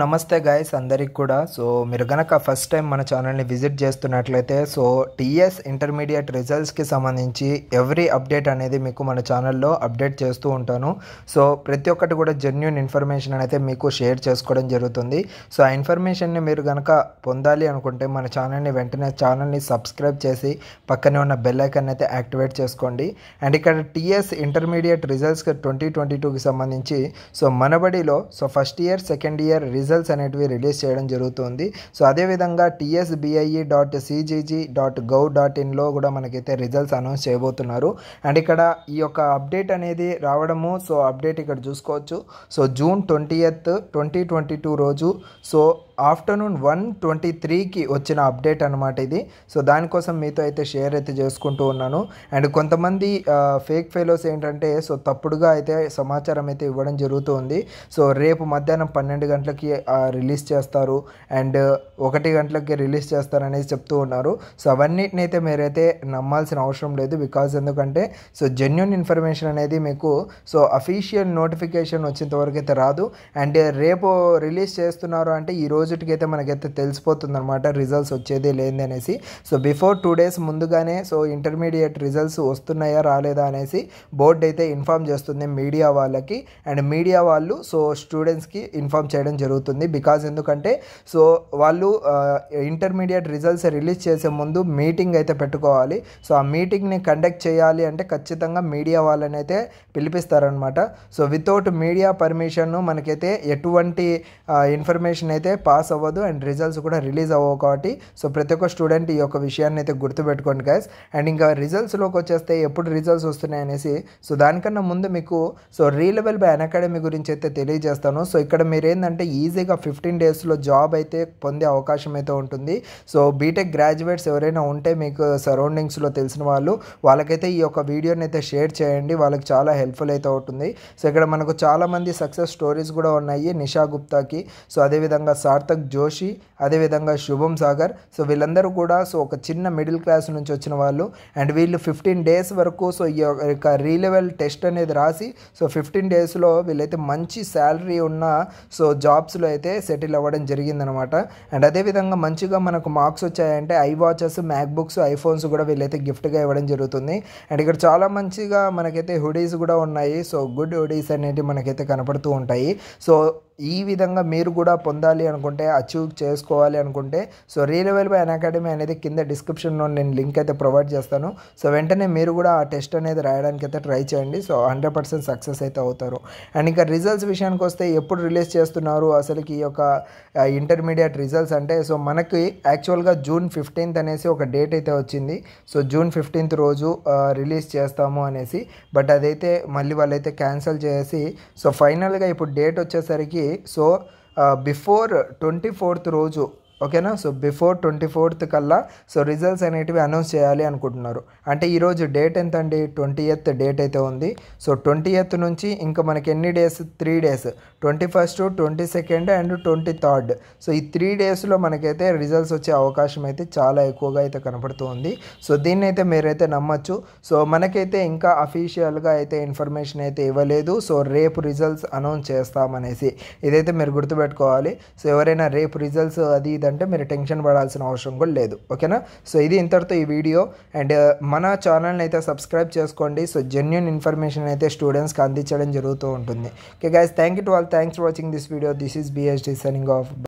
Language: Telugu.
నమస్తే గాయస్ అందరికి కూడా సో మీరు గనక ఫస్ట్ టైం మన ఛానల్ని విజిట్ చేస్తున్నట్లయితే సో టీఎస్ ఇంటర్మీడియట్ రిజల్ట్స్కి సంబంధించి ఎవ్రీ అప్డేట్ అనేది మీకు మన ఛానల్లో అప్డేట్ చేస్తూ ఉంటాను సో ప్రతి ఒక్కటి కూడా జెన్యున్ ఇన్ఫర్మేషన్ అనేది మీకు షేర్ చేసుకోవడం జరుగుతుంది సో ఆ ఇన్ఫర్మేషన్ని మీరు కనుక పొందాలి అనుకుంటే మన ఛానల్ని వెంటనే ఛానల్ని సబ్స్క్రైబ్ చేసి పక్కనే ఉన్న బెల్ ఐకన్ అయితే యాక్టివేట్ చేసుకోండి అండ్ ఇక్కడ TS intermediate results twenty twenty టూకి సంబంధించి సో మనబడిలో so first year second year results అనేటివి రిలీజ్ చేయడం జరుగుతుంది సో అదేవిధంగా TSBIE dot CGG dot gov dot ఇన్లో కూడా మనకైతే రిజల్ట్స్ అనౌన్స్ చేయబోతున్నారు అండ్ ఇక్కడ ఈ యొక్క అప్డేట్ అనేది రావడము సో అప్డేట్ ఇక్కడ చూసుకోవచ్చు so June twenty eighth twenty twenty two రోజు సో ఆఫ్టర్నూన్ వన్ ట్వంటీ త్రీకి వచ్చిన అప్డేట్ అనమాట ఇది సో దానికోసం మీతో అయితే షేర్ అయితే చేసుకుంటూ ఉన్నాను అండ్ కొంతమంది ఫేక్ ఫెలోస్ ఏంటంటే సో తప్పుడుగా అయితే సమాచారం అయితే ఇవ్వడం జరుగుతుంది సో రేపు మధ్యాహ్నం పన్నెండు గంటలకి రిలీజ్ చేస్తారు అండ్ ఒకటి గంటలకి రిలీజ్ చేస్తారనేది చెప్తూ ఉన్నారు సో అవన్నిటిని అయితే మీరైతే నమ్మాల్సిన అవసరం లేదు బికాజ్ ఎందుకంటే సో జెన్యున్ ఇన్ఫర్మేషన్ అనేది మీకు సో అఫీషియల్ నోటిఫికేషన్ వచ్చేంత వరకు అయితే రాదు అండ్ రేపు రిలీజ్ చేస్తున్నారు అంటే ఈరోజు ఆపోజిట్కి అయితే మనకైతే తెలిసిపోతుంది అనమాట రిజల్ట్స్ వచ్చేది లేనిది అనేసి సో బిఫోర్ టూ డేస్ ముందుగానే సో ఇంటర్మీడియట్ రిజల్ట్స్ వస్తున్నాయా రాలేదా అనేసి బోర్డు అయితే ఇన్ఫామ్ చేస్తుంది మీడియా వాళ్ళకి అండ్ మీడియా వాళ్ళు సో స్టూడెంట్స్కి ఇన్ఫామ్ చేయడం జరుగుతుంది బికాజ్ ఎందుకంటే సో వాళ్ళు ఇంటర్మీడియట్ రిజల్ట్స్ రిలీజ్ చేసే ముందు మీటింగ్ అయితే పెట్టుకోవాలి సో ఆ మీటింగ్ని కండక్ట్ చేయాలి అంటే ఖచ్చితంగా మీడియా వాళ్ళని అయితే పిలిపిస్తారనమాట సో వితౌట్ మీడియా పర్మిషన్ మనకైతే ఎటువంటి ఇన్ఫర్మేషన్ అయితే పాస్ పాస్ అవ్వదు అండ్ రిజల్ట్స్ కూడా రిలీజ్ అవ్వవు కాబట్టి సో ప్రతి ఒక్క స్టూడెంట్ ఈ యొక్క విషయాన్ని అయితే గుర్తుపెట్టుకోండి గైస్ అండ్ ఇంకా రిజల్ట్స్లోకి వచ్చేస్తే ఎప్పుడు రిజల్ట్స్ వస్తున్నాయి అనేసి సో దానికన్నా ముందు మీకు so Relevel by Unacademy గురించి అయితే తెలియజేస్తాను సో ఇక్కడ మీరు ఏంటంటే ఈజీగా ఫిఫ్టీన్ డేస్లో జాబ్ అయితే పొందే అవకాశం అయితే ఉంటుంది సో బీటెక్ గ్రాడ్యుయేట్స్ ఎవరైనా ఉంటే మీకు సరౌండింగ్స్లో తెలిసిన వాళ్ళు వాళ్ళకైతే ఈ యొక్క వీడియోని అయితే షేర్ చేయండి వాళ్ళకి చాలా హెల్ప్ఫుల్ అయితే అవుతుంది సో ఇక్కడ మనకు చాలామంది సక్సెస్ స్టోరీస్ కూడా ఉన్నాయి నిషా గుప్తాకి సో అదేవిధంగా సార్ సార్థక్ జోషి అదేవిధంగా శుభం సాగర్ సో వీళ్ళందరూ కూడా సో ఒక చిన్న మిడిల్ క్లాస్ నుంచి వచ్చిన వాళ్ళు అండ్ వీళ్ళు ఫిఫ్టీన్ డేస్ వరకు సో ఈ యొక్క రీలెవెల్ టెస్ట్ అనేది రాసి సో ఫిఫ్టీన్ డేస్లో వీళ్ళైతే మంచి శాలరీ ఉన్న సో జాబ్స్లో అయితే సెటిల్ అవ్వడం జరిగిందనమాట అండ్ అదేవిధంగా మంచిగా మనకు మార్క్స్ వచ్చాయంటే ఐ వాచెస్ మ్యాక్బుక్స్ ఐఫోన్స్ కూడా వీళ్ళైతే గిఫ్ట్గా ఇవ్వడం జరుగుతుంది అండ్ ఇక్కడ చాలా మంచిగా మనకైతే హుడీస్ కూడా ఉన్నాయి సో గుడ్ హుడీస్ అనేవి మనకైతే కనపడుతూ ఉంటాయి సో ఈ విధంగా మీరు కూడా పొందాలి అనుకుంటే అచీవ్ చేసుకోవాలి అనుకుంటే so well by Unacademy అనేది కింద డిస్క్రిప్షన్లో నేను లింక్ అయితే ప్రొవైడ్ చేస్తాను సో వెంటనే మీరు కూడా ఆ టెస్ట్ అనేది రాయడానికి అయితే ట్రై చేయండి సో హండ్రెడ్ పర్సెంట్ సక్సెస్ అయితే అవుతారు అండ్ ఇంకా రిజల్ట్స్ విషయానికి వస్తే ఎప్పుడు రిలీజ్ చేస్తున్నారు అసలుకి ఈ యొక్క ఇంటర్మీడియట్ రిజల్ట్స్ అంటే సో మనకి యాక్చువల్గా జూన్ ఫిఫ్టీన్త్ అనేసి ఒక డేట్ అయితే వచ్చింది సో జూన్ ఫిఫ్టీన్త్ రోజు రిలీజ్ చేస్తాము అనేసి బట్ అదైతే మళ్ళీ వాళ్ళైతే క్యాన్సిల్ చేసి సో ఫైనల్గా ఇప్పుడు డేట్ వచ్చేసరికి సో బిఫోర్ ట్వంటీ ఫోర్త్ రోజు ఓకేనా సో బిఫోర్ ట్వంటీ ఫోర్త్ కల్లా సో రిజల్ట్స్ అనేటివి అనౌన్స్ చేయాలి అనుకుంటున్నారు అంటే ఈరోజు డేట్ ఎంత అండి ట్వంటీ ఎయిత్ డేట్ అయితే ఉంది సో ట్వంటీ ఎయిత్ నుంచి ఇంకా మనకి ఎన్ని days three days twenty first twenty second and twenty third so ఈ త్రీ డేస్లో మనకైతే రిజల్ట్స్ వచ్చే అవకాశం అయితే చాలా ఎక్కువగా అయితే కనపడుతుంది సో దీన్ని అయితే మీరైతే నమ్మచ్చు సో మనకైతే ఇంకా అఫీషియల్గా అయితే ఇన్ఫర్మేషన్ అయితే ఇవ్వలేదు సో రేపు రిజల్ట్స్ అనౌన్స్ చేస్తామనేసి ఇదైతే మీరు గుర్తుపెట్టుకోవాలి సో ఎవరైనా రేపు రిజల్ట్స్ అది ఇది అంటే మీరు టెన్షన్ పడాల్సిన అవసరం కూడా లేదు ఓకేనా సో ఇది ఇంతటితో ఈ వీడియో అండ్ uh, మన ఛానల్ని అయితే సబ్స్క్రైబ్ చేసుకోండి సో జెన్యున్ ఇన్ఫర్మేషన్ అయితే స్టూడెంట్స్కి అందించడం జరుగుతూ ఉంటుంది okay guys thank you to all thanks for watching this video this is BSD signing of